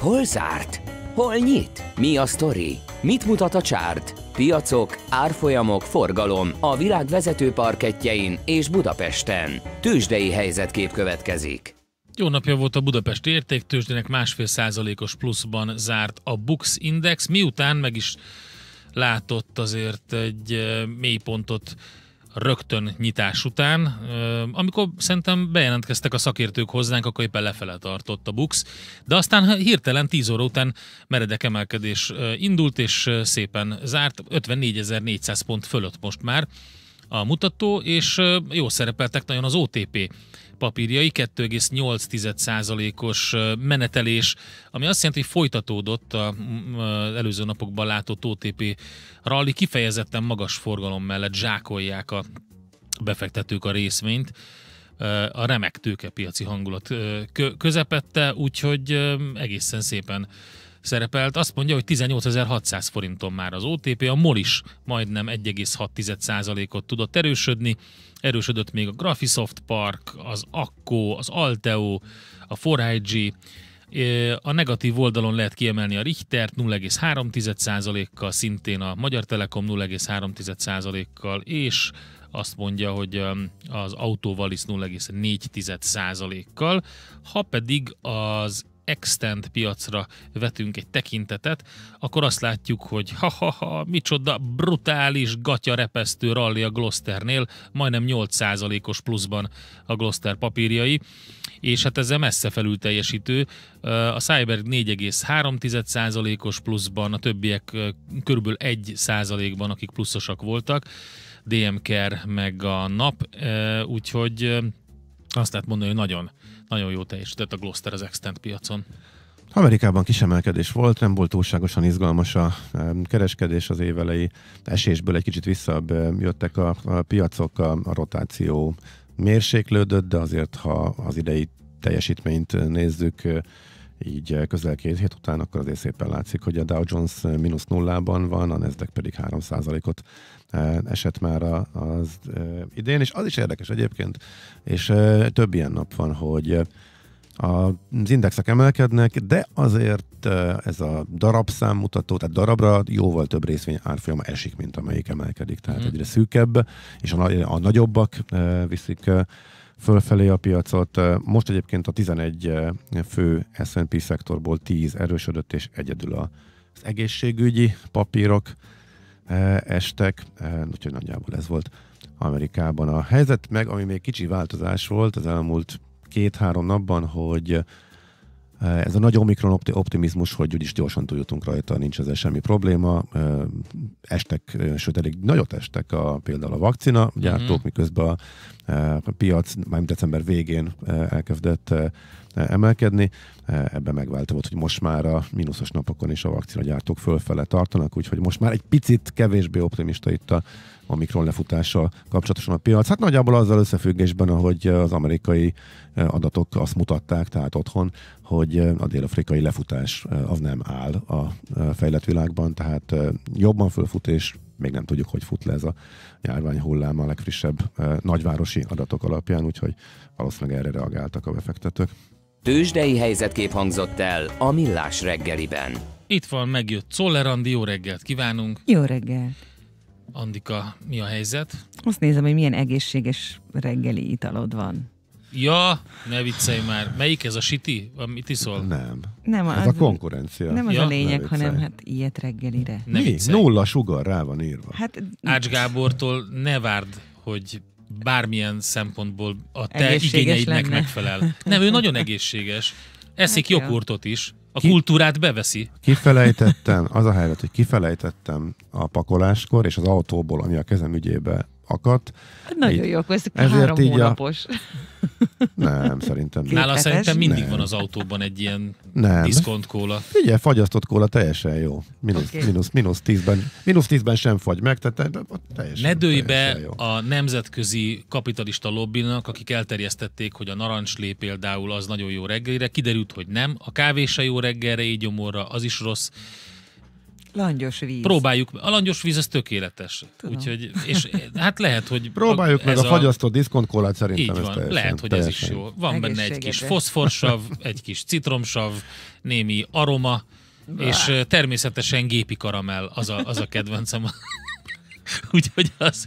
Hol zárt? Hol nyit? Mi a sztori? Mit mutat a csárt? Piacok, árfolyamok, forgalom a világ vezető parketjein és Budapesten. Tősdei helyzetkép következik. Jó napja volt a Budapesti értéktősdének másfél százalékos pluszban zárt a Bux Index, miután meg is látott azért egy eh, mélypontot rögtön nyitás után. Amikor szerintem bejelentkeztek a szakértők hozzánk, akkor éppen lefele tartott a Bux, de aztán hirtelen 10 óra után meredek emelkedés indult, és szépen zárt, 54.400 pont fölött most már a mutató, és jó szerepeltek nagyon az OTP papírjai 2,8%-os menetelés, ami azt jelenti, hogy folytatódott a előző napokban látott OTP rally, kifejezetten magas forgalom mellett zsákolják a befektetők a részvényt a remek tőkepiaci hangulat közepette, úgyhogy egészen szépen szerepelt, azt mondja, hogy 18.600 forinton már az OTP, a MOL is majdnem 1,6%-ot tudott erősödni, erősödött még a Graphisoft Park, az Akko, az Alteo, a 4IG, a negatív oldalon lehet kiemelni a Richtert 0,3%-kal, szintén a Magyar Telekom 0,3%-kal, és azt mondja, hogy az autóval is 0,4%-kal. Ha pedig az Extend piacra vetünk egy tekintetet, akkor azt látjuk, hogy ha-ha-ha, micsoda brutális repesztő rally a Glosternél, majdnem 8%-os pluszban a Gloster papírjai, és hát ezzel messze felül teljesítő. A Cyberg 4,3%-os pluszban, a többiek körülbelül 1%-ban, akik pluszosak voltak, D.M.K. meg a NAP, úgyhogy azt lehet mondani, hogy nagyon, nagyon jó teljesített a Gloster az Extent piacon. Amerikában kisemelkedés volt, nem volt túlságosan izgalmas a e, kereskedés az évelei esésből, egy kicsit visszabb e, jöttek a, a piacok, a, a rotáció mérséklődött, de azért, ha az idei teljesítményt e, nézzük, így eh, közel két hét után, akkor azért szépen látszik, hogy a Dow Jones eh, mínusz nullában van, a Nasdaq pedig 3%-ot eh, esett már az idén, és az is érdekes egyébként, és több ilyen nap van, hogy az indexek emelkednek, de azért ez a darabszám mutató, tehát darabra jóval több részvény árfolyama esik, mint amelyik emelkedik, tehát mm. egyre szűkebb, és a, a nagyobbak viszik fölfelé a piacot. Most egyébként a 11 fő S&P szektorból 10 erősödött, és egyedül az egészségügyi papírok estek, úgyhogy nagyjából ez volt Amerikában a helyzet, meg ami még kicsi változás volt az elmúlt két-három napban, hogy Eh, ez a nagy omikron optimizmus, hogy úgyis gyorsan túljutunk rajta, nincs ezzel semmi probléma. Eh, estek, eh, sőt elég nagyot estek a, például a vakcina gyártók, mm-hmm. miközben a, a piac már december végén elkezdett emelkedni. E, ebben megváltozott, hogy most már a mínuszos napokon is a vakcinagyártók fölfele tartanak, úgyhogy most már egy picit kevésbé optimista itt a a mikron lefutással kapcsolatosan a piac. Hát nagyjából azzal összefüggésben, ahogy az amerikai e, adatok azt mutatták, tehát otthon, hogy e, a dél-afrikai lefutás az nem áll a fejlett világban, tehát jobban fölfut és még nem tudjuk, hogy fut le ez a járvány hullám a legfrissebb nagyvárosi adatok alapján, úgyhogy valószínűleg erre reagáltak a befektetők. Tőzsdei helyzetkép hangzott el a Millás reggeliben. Itt van, megjött Czoller Andi, jó reggelt kívánunk! Jó reggelt! Andika, mi a helyzet? Azt nézem, hogy milyen egészséges reggeli italod van. Ja, ne viccelj már. Melyik ez a siti, Mit iszol? Nem. nem az, ez a konkurencia. Nem az ja? a lényeg, hanem hát ilyet reggelire. Ne Mi? Viccelj. Nulla sugar rá van írva. Hát... Ács Gábortól ne várd, hogy bármilyen szempontból a te igényeidnek megfelel. Nem, ő nagyon egészséges. Eszik hát jogurtot is. A Ki, kultúrát beveszi. Kifelejtettem, az a helyzet, hogy kifelejtettem a pakoláskor, és az autóból, ami a kezem ügyébe akadt. Hát nagyon így, jók veszük, ezért három így hónapos. A... Nem, szerintem. Nem. Nála szerintem mindig nem. van az autóban egy ilyen nem. diszkont kóla. Ugye, fagyasztott kóla teljesen jó. Minusz, okay. minusz, minusz, tízben, minusz tízben sem fagy meg, tehát teljesen Ne teljesen be jó. a nemzetközi kapitalista lobbinak, akik elterjesztették, hogy a narancslé például az nagyon jó reggelire. Kiderült, hogy nem. A kávé se jó reggelre, így gyomorra, az is rossz. Langyos víz. Próbáljuk, a langyos víz az tökéletes. Úgyhogy, és hát lehet, hogy... Próbáljuk a, meg a, a fagyasztott diszkontkollát szerintem. Így van, teljesen, lehet, hogy teljesen. ez is jó. Van benne egy kis foszforsav, egy kis citromsav, némi aroma, Bár. és természetesen gépi karamell az a, az a kedvencem. Úgyhogy az,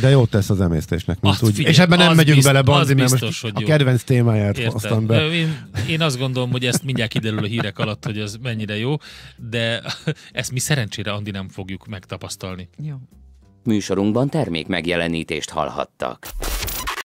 de jót tesz az emésztésnek. Mint úgy. Figyel, és ebben nem megyünk bele, Banzi, mert biztos, most hogy jó. a kedvenc témáját Értem. hoztam be. Én, én azt gondolom, hogy ezt mindjárt kiderül a hírek alatt, hogy ez mennyire jó, de ezt mi szerencsére, Andi, nem fogjuk megtapasztalni. Jó. Műsorunkban termék megjelenítést hallhattak.